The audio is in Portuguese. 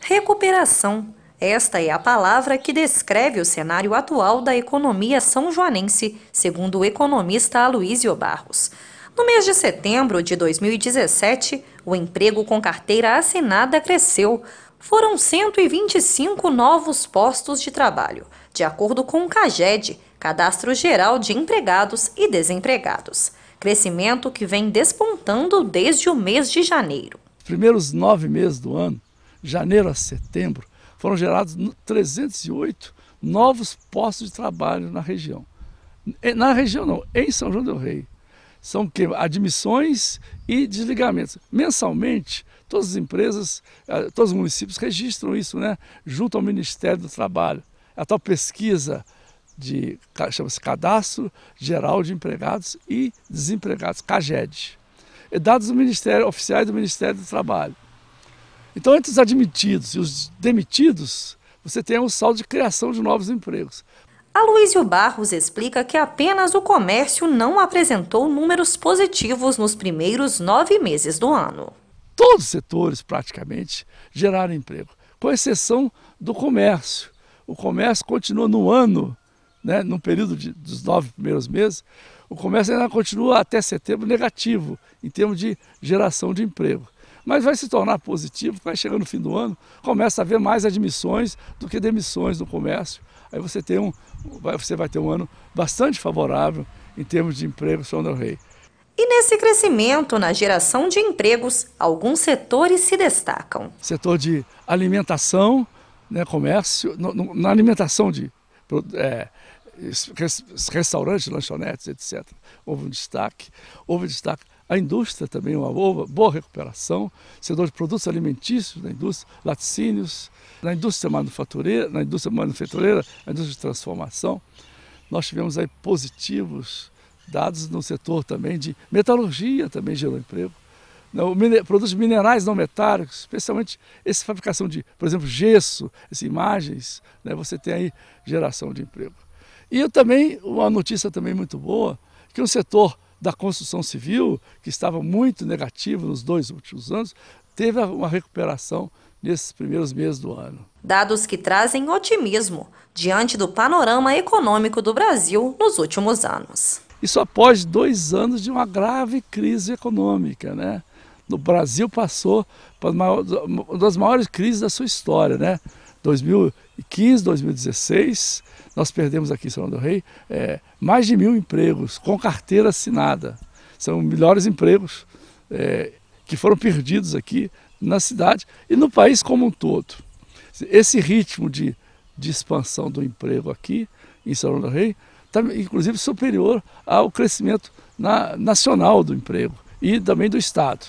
Recuperação. Esta é a palavra que descreve o cenário atual da economia são-joanense, segundo o economista Aloysio Barros. No mês de setembro de 2017, o emprego com carteira assinada cresceu. Foram 125 novos postos de trabalho, de acordo com o CAGED, Cadastro Geral de Empregados e Desempregados. Crescimento que vem despontando desde o mês de janeiro. Os primeiros nove meses do ano, janeiro a setembro, foram gerados 308 novos postos de trabalho na região. É, na região não, em São João do Rei. São que admissões e desligamentos. Mensalmente, todas as empresas, eh, todos os municípios registram isso, né? Junto ao Ministério do Trabalho. A tal pesquisa de chama-se Cadastro Geral de Empregados e Desempregados, CAGED. dados do Ministério, oficiais do Ministério do Trabalho. Então, entre os admitidos e os demitidos, você tem um saldo de criação de novos empregos. Aloysio Barros explica que apenas o comércio não apresentou números positivos nos primeiros nove meses do ano. Todos os setores, praticamente, geraram emprego, com exceção do comércio. O comércio continua no ano, né, no período de, dos nove primeiros meses, o comércio ainda continua até setembro negativo, em termos de geração de emprego mas vai se tornar positivo, vai chegando no fim do ano, começa a haver mais admissões do que demissões no comércio. Aí você, tem um, você vai ter um ano bastante favorável em termos de emprego, São Del Rey. E nesse crescimento na geração de empregos, alguns setores se destacam. Setor de alimentação, né, comércio, no, no, na alimentação de é, restaurantes, lanchonetes, etc. Houve um destaque. Houve um destaque. A indústria também, uma boa recuperação, setor de produtos alimentícios na indústria, laticínios, na indústria manufatureira, na indústria manufatureira, na indústria de transformação. Nós tivemos aí positivos dados no setor também de metalurgia, também gerou emprego. Né, produtos minerais não metálicos, especialmente essa fabricação de, por exemplo, gesso, essas imagens, né, você tem aí geração de emprego. E eu também, uma notícia também muito boa, que o setor da construção civil, que estava muito negativo nos dois últimos anos, teve uma recuperação nesses primeiros meses do ano. Dados que trazem otimismo diante do panorama econômico do Brasil nos últimos anos. Isso após dois anos de uma grave crise econômica, né? No Brasil passou para uma das maiores crises da sua história, né? 2015, 2016, nós perdemos aqui em São do Rei é, mais de mil empregos com carteira assinada. São melhores empregos é, que foram perdidos aqui na cidade e no país como um todo. Esse ritmo de, de expansão do emprego aqui em São do Rei está, inclusive, superior ao crescimento na, nacional do emprego e também do Estado.